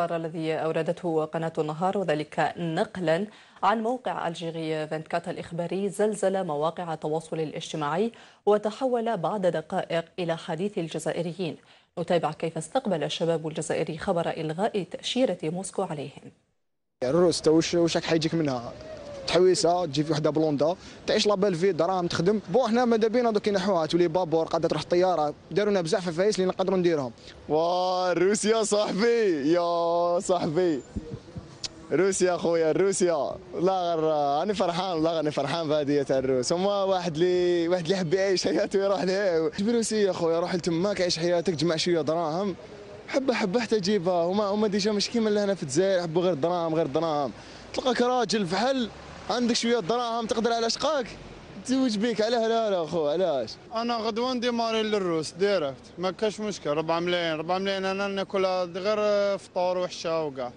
الذي أوردته قناة النهار وذلك نقلا عن موقع الجيغي فانتكات الإخباري زلزل مواقع التواصل الاجتماعي وتحول بعد دقائق إلى حديث الجزائريين نتابع كيف استقبل الشباب الجزائري خبر إلغاء تأشيرة موسكو عليهم الرؤوس وشك حيجيك منها حويسه تجي في وحده بلوندا تعيش لابيل في دراهم تخدم بون حنا ماذا بينا دوك ينحوها تولي بابور قاعده تروح الطياره دارونا بزاف في فايس اللي نقدروا نديرهم روسيا صاحبي يا صاحبي روسيا خويا روسيا لا غير انا فرحان والله راني فرحان بهديه تاع الروس هما واحد اللي واحد اللي يحب يعيش حياته يروح روسيا يا خويا روح لتماك عيش حياتك جمع شويه دراهم حبه حبه حتى تجيبها هما هما ديجا مش كيما اللي هنا في الجزائر يحبوا غير دراهم غير دراهم تلقاك راجل فحل عندك شويه دراهم تقدر على شقاك تزوج بيك علاه لا لا خو علاش انا غدوه ندي ماري للروس ديريكت ما كاش مشكل 4 ملايين 4 ملايين انا ناكلها غير فطور وحشه وكاع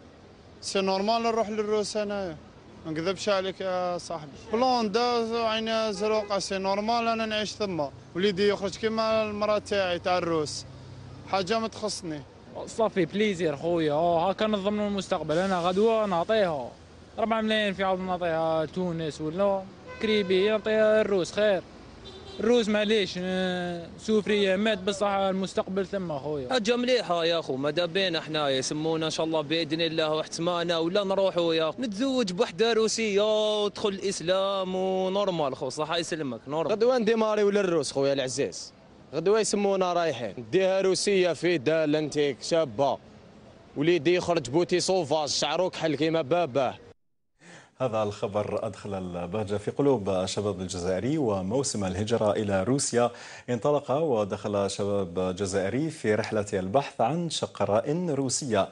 سي نورمال نروح للروس انايا ما نكذبش عليك يا صاحبي بلوندا عينيها زروقه سي نورمال انا نعيش ثما وليدي يخرج كيما المراه تاعي تاع الروس حاجه ما تخصني صافي بليزير خويا هاكا نضمنوا المستقبل انا غدوه نعطيها 4 ملايين في عوض نعطيها آه، تونس ولا كريبي نعطيها الروس خير الروس معليش آه، سوفرية مات بصح المستقبل ثم خويا حاجة مليحة يا خو ما دابين احنا يسمونا ان شاء الله باذن الله واحتمالنا ولا نروحوا يا خو نتزوج بوحدة روسية ودخل الاسلام ونورمال خو صح يسلمك نورمال غدوة ولا الروس خويا العزيز غدوة يسمونا رايحين نديها روسية في دال انتيك شابة وليدي يخرج بوتي سوفاج شعروك حل كيما باباه هذا الخبر أدخل البهجة في قلوب الشباب الجزائري وموسم الهجرة إلى روسيا انطلق ودخل شباب جزائري في رحلة البحث عن شقراء روسية